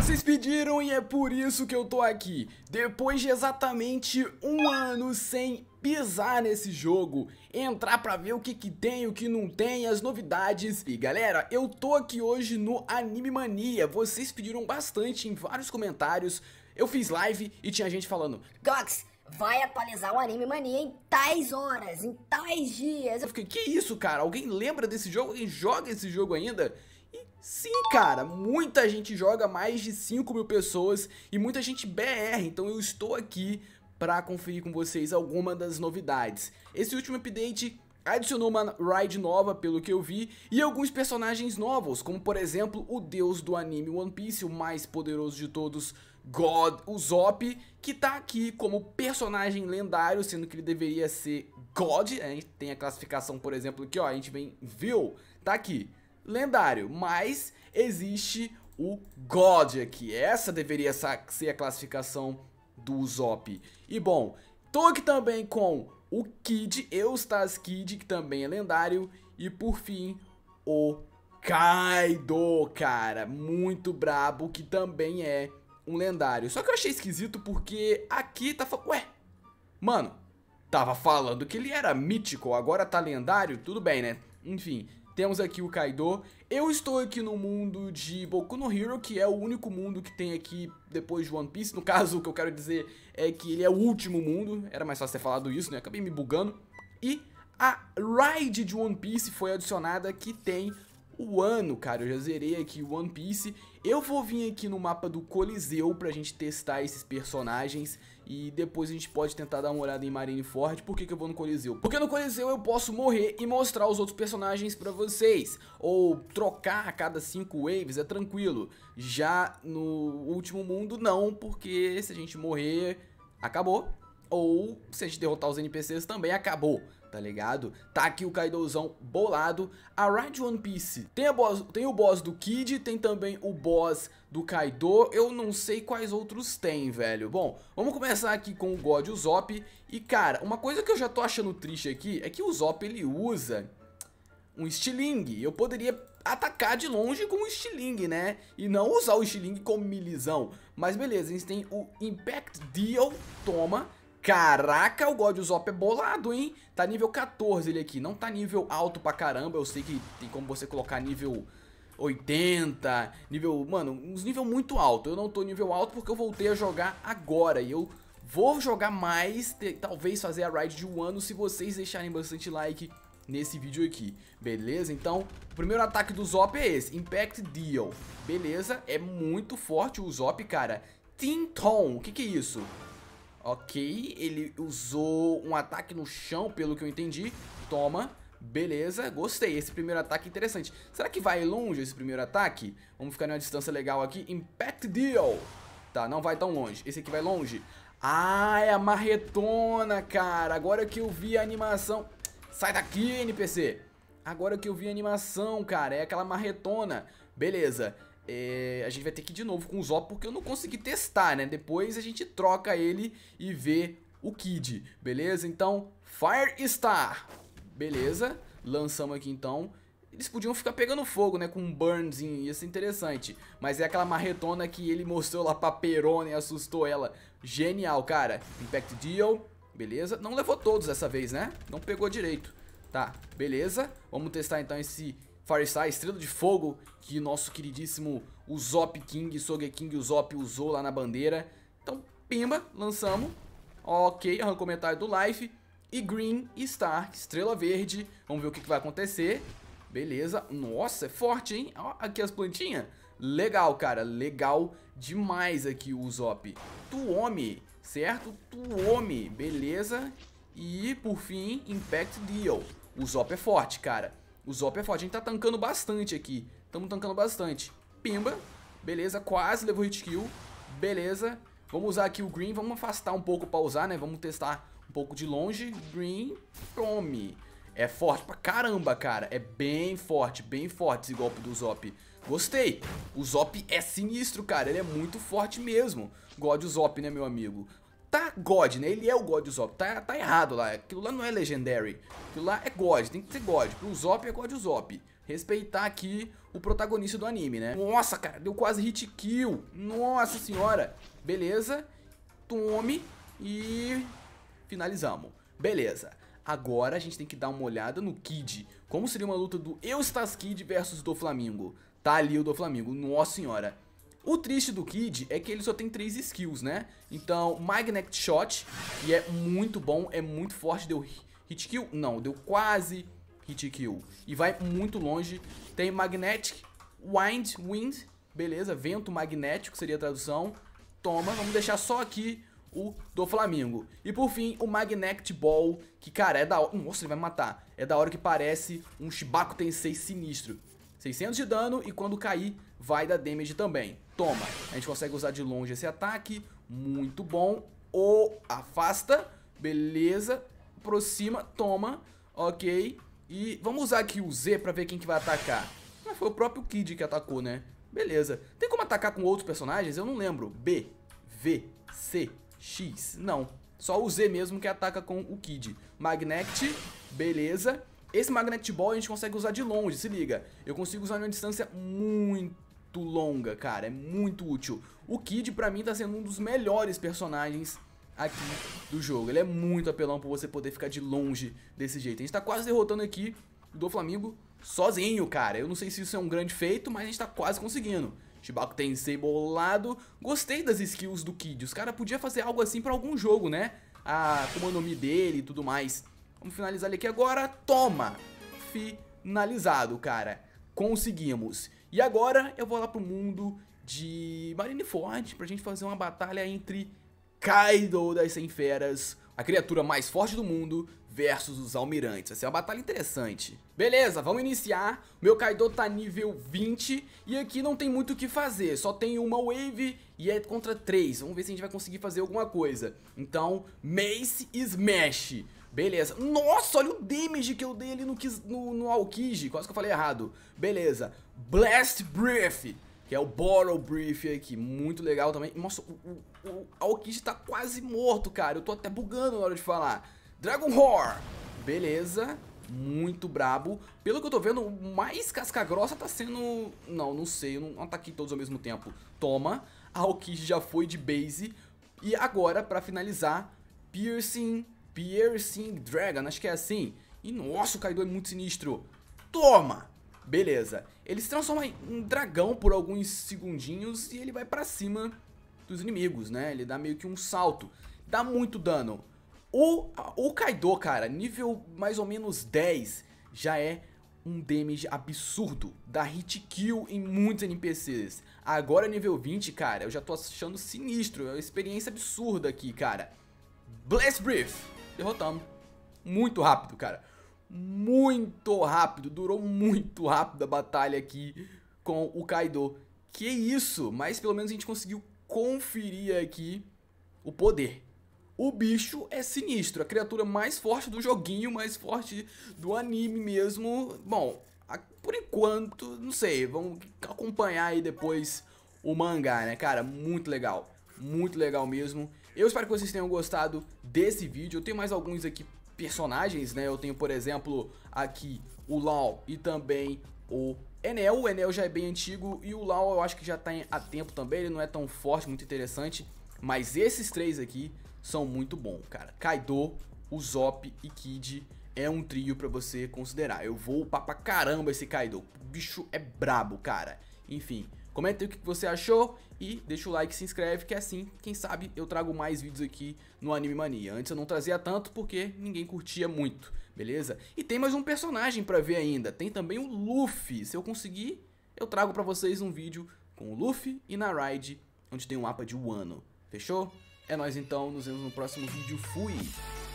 Vocês pediram e é por isso que eu tô aqui. Depois de exatamente um ano sem pisar nesse jogo, entrar para ver o que que tem, o que não tem, as novidades. E galera, eu tô aqui hoje no Anime Mania. Vocês pediram bastante em vários comentários. Eu fiz live e tinha gente falando: "Gox, vai atualizar o Anime Mania em tais horas, em tais dias". Eu fiquei: "Que isso, cara? Alguém lembra desse jogo? Alguém joga esse jogo ainda?" Sim, cara, muita gente joga, mais de 5 mil pessoas e muita gente BR, então eu estou aqui para conferir com vocês alguma das novidades. Esse último update adicionou uma ride nova, pelo que eu vi, e alguns personagens novos, como por exemplo o deus do anime One Piece, o mais poderoso de todos, God Usopp, que tá aqui como personagem lendário, sendo que ele deveria ser God, a gente tem a classificação, por exemplo, aqui ó, a gente vem, viu, tá aqui lendário, mas existe o God aqui. Essa deveria ser a classificação do Zop. E bom, tô aqui também com o Kid, Eustace Kid, que também é lendário. E por fim, o Kaido, cara, muito brabo, que também é um lendário. Só que eu achei esquisito porque aqui tá falando... Ué, mano, tava falando que ele era mítico, agora tá lendário, tudo bem, né? Enfim, temos aqui o Kaido. Eu estou aqui no mundo de Boku no Hero, que é o único mundo que tem aqui depois de One Piece. No caso, o que eu quero dizer é que ele é o último mundo. Era mais fácil ter falado isso, né? Acabei me bugando. E a ride de One Piece foi adicionada que tem o ano, cara. Eu já zerei aqui o One Piece. Eu vou vir aqui no mapa do Coliseu pra gente testar esses personagens e depois a gente pode tentar dar uma olhada em Marineford. Por que, que eu vou no Coliseu? Porque no Coliseu eu posso morrer e mostrar os outros personagens pra vocês. Ou trocar a cada 5 waves, é tranquilo. Já no último mundo, não, porque se a gente morrer, acabou. Ou se a gente derrotar os NPCs, também acabou tá ligado? Tá aqui o Kaidozão bolado. A Ride One Piece tem, boss, tem o boss do Kid, tem também o boss do Kaido. Eu não sei quais outros tem, velho. Bom, vamos começar aqui com o God Usopp. E, cara, uma coisa que eu já tô achando triste aqui é que o Usopp, ele usa um estilingue. Eu poderia atacar de longe com o estilingue, né? E não usar o estilingue como milizão. Mas beleza, a gente tem o Impact Deal, toma... Caraca, o God é bolado, hein? Tá nível 14 ele aqui. Não tá nível alto pra caramba. Eu sei que tem como você colocar nível 80, nível... Mano, uns nível muito alto. Eu não tô nível alto porque eu voltei a jogar agora. E eu vou jogar mais, ter, talvez fazer a ride de um ano se vocês deixarem bastante like nesse vídeo aqui, beleza? Então, o primeiro ataque do Zop é esse, Impact Deal, beleza? É muito forte o Zop, cara. Tinton, o que que é isso? Ok, ele usou um ataque no chão, pelo que eu entendi. Toma. Beleza, gostei. Esse primeiro ataque é interessante. Será que vai longe esse primeiro ataque? Vamos ficar numa distância legal aqui. Impact Deal. Tá, não vai tão longe. Esse aqui vai longe. Ah, é a marretona, cara. Agora que eu vi a animação... Sai daqui, NPC. Agora que eu vi a animação, cara. É aquela marretona. Beleza é, a gente vai ter que ir de novo com o Zop, porque eu não consegui testar, né? Depois a gente troca ele e vê o Kid, beleza? Então, Fire Star, beleza? Lançamos aqui então. Eles podiam ficar pegando fogo, né? Com um burnzinho, ia ser interessante. Mas é aquela marretona que ele mostrou lá pra Perona e assustou ela. Genial, cara. Impact Deal, beleza? Não levou todos dessa vez, né? Não pegou direito. Tá, beleza. Vamos testar então esse Firestar, Estrela de Fogo, que nosso queridíssimo Usopp King, Sogeking Usopp usou lá na bandeira. Então, pimba, lançamos. Ok, arrancou metade do life. E Green Star, Estrela Verde. Vamos ver o que, que vai acontecer. Beleza. Nossa, é forte, hein? Ó, aqui as plantinhas. Legal, cara. Legal demais aqui o Usopp. Tuome, certo? Tuome. Beleza. E, por fim, Impact Deal. O Usopp é forte, cara. O Zop é forte. A gente tá tancando bastante aqui. Tamo tancando bastante. Pimba. Beleza, quase levou hit kill. Beleza. Vamos usar aqui o Green. Vamos afastar um pouco pra usar, né? Vamos testar um pouco de longe. Green. Tome. É forte pra caramba, cara. É bem forte, bem forte esse golpe do Zop. Gostei. O Zop é sinistro, cara. Ele é muito forte mesmo. God Zop, né, meu amigo? tá God, né? Ele é o God do Zop. Tá, tá errado lá. Aquilo lá não é Legendary. Aquilo lá é God. Tem que ser God. Pro Zop é God Zop. Respeitar aqui o protagonista do anime, né? Nossa, cara. Deu quase hit kill. Nossa senhora. Beleza. Tome. E... Finalizamos. Beleza. Agora a gente tem que dar uma olhada no Kid. Como seria uma luta do estás Kid versus do flamingo Tá ali o do flamingo Nossa senhora. O triste do Kid é que ele só tem três skills, né? Então, Magnet Shot, que é muito bom, é muito forte, deu hit kill? Não, deu quase hit kill. E vai muito longe. Tem Magnetic Wind, Wind, beleza, vento magnético seria a tradução. Toma, vamos deixar só aqui o do Flamengo. E por fim, o Magnet Ball, que cara, é da hora... Nossa, ele vai me matar. É da hora que parece um Shibaku Tensei sinistro. 600 de dano e quando cair vai dar damage também. Toma, a gente consegue usar de longe esse ataque, muito bom. O afasta, beleza, aproxima, toma, ok. E vamos usar aqui o Z pra ver quem que vai atacar. Mas ah, foi o próprio Kid que atacou, né? Beleza. Tem como atacar com outros personagens? Eu não lembro. B, V, C, X, não. Só o Z mesmo que ataca com o Kid. Magnet, beleza. Esse Magnet Ball a gente consegue usar de longe, se liga. Eu consigo usar em uma distância muito longa, cara. É muito útil. O Kid, pra mim, tá sendo um dos melhores personagens aqui do jogo. Ele é muito apelão pra você poder ficar de longe desse jeito. A gente tá quase derrotando aqui do Flamengo sozinho, cara. Eu não sei se isso é um grande feito, mas a gente tá quase conseguindo. Chibaco Tensei bolado. Gostei das skills do Kid. Os caras podiam fazer algo assim pra algum jogo, né? A nome dele e tudo mais. Vamos finalizar ele aqui agora. Toma! Finalizado, cara. Conseguimos. E agora eu vou lá pro mundo de Marineford pra gente fazer uma batalha entre Kaido das 100 Feras, a criatura mais forte do mundo, versus os almirantes. Vai ser uma batalha interessante. Beleza, vamos iniciar. Meu Kaido tá nível 20 e aqui não tem muito o que fazer. Só tem uma wave e é contra 3. Vamos ver se a gente vai conseguir fazer alguma coisa. Então, Mace Smash. Beleza. Nossa, olha o damage que eu dei ali no, no, no Alkiji. Quase que eu falei errado. Beleza. Blast Brief. Que é o Borrow Brief aqui, muito legal também. Nossa, o, o, o Alkid tá quase morto, cara. Eu tô até bugando na hora de falar. Dragon Roar, beleza, muito brabo. Pelo que eu tô vendo, o mais casca grossa tá sendo... Não, não sei, eu não ataquei todos ao mesmo tempo. Toma, a Alkid já foi de base. E agora, pra finalizar, Piercing Piercing Dragon, acho que é assim. E nossa, o Kaido é muito sinistro. Toma! Beleza. Ele se transforma em um dragão por alguns segundinhos e ele vai pra cima dos inimigos, né? Ele dá meio que um salto. Dá muito dano. O, o Kaido, cara, nível mais ou menos 10, já é um damage absurdo. Dá hit kill em muitos NPCs. Agora nível 20, cara, eu já tô achando sinistro. É uma experiência absurda aqui, cara. Bless Brief! derrotamos. Muito rápido, cara. Muito rápido. Durou muito rápido a batalha aqui com o Kaido. Que isso! Mas pelo menos a gente conseguiu conferir aqui o poder. O bicho é sinistro, a criatura mais forte do joguinho, mais forte do anime mesmo. Bom, a, por enquanto, não sei, vamos acompanhar aí depois o mangá, né, cara? Muito legal, muito legal mesmo. Eu espero que vocês tenham gostado desse vídeo. Eu tenho mais alguns aqui personagens, né? Eu tenho, por exemplo, aqui o Lau e também o Enel. O Enel já é bem antigo e o Lau eu acho que já tá há tempo também. Ele não é tão forte, muito interessante. Mas esses três aqui são muito bons, cara. Kaido, Usopp Zop e Kid é um trio pra você considerar. Eu vou upar pra caramba esse Kaido. O bicho é brabo, cara. Enfim, Comenta aí o que você achou e deixa o like, se inscreve, que assim, quem sabe eu trago mais vídeos aqui no Anime Mania. Antes eu não trazia tanto porque ninguém curtia muito, beleza? E tem mais um personagem pra ver ainda, tem também o Luffy. Se eu conseguir, eu trago pra vocês um vídeo com o Luffy e na Ride, onde tem um mapa de Wano. Fechou? É nóis então, nos vemos no próximo vídeo. Fui!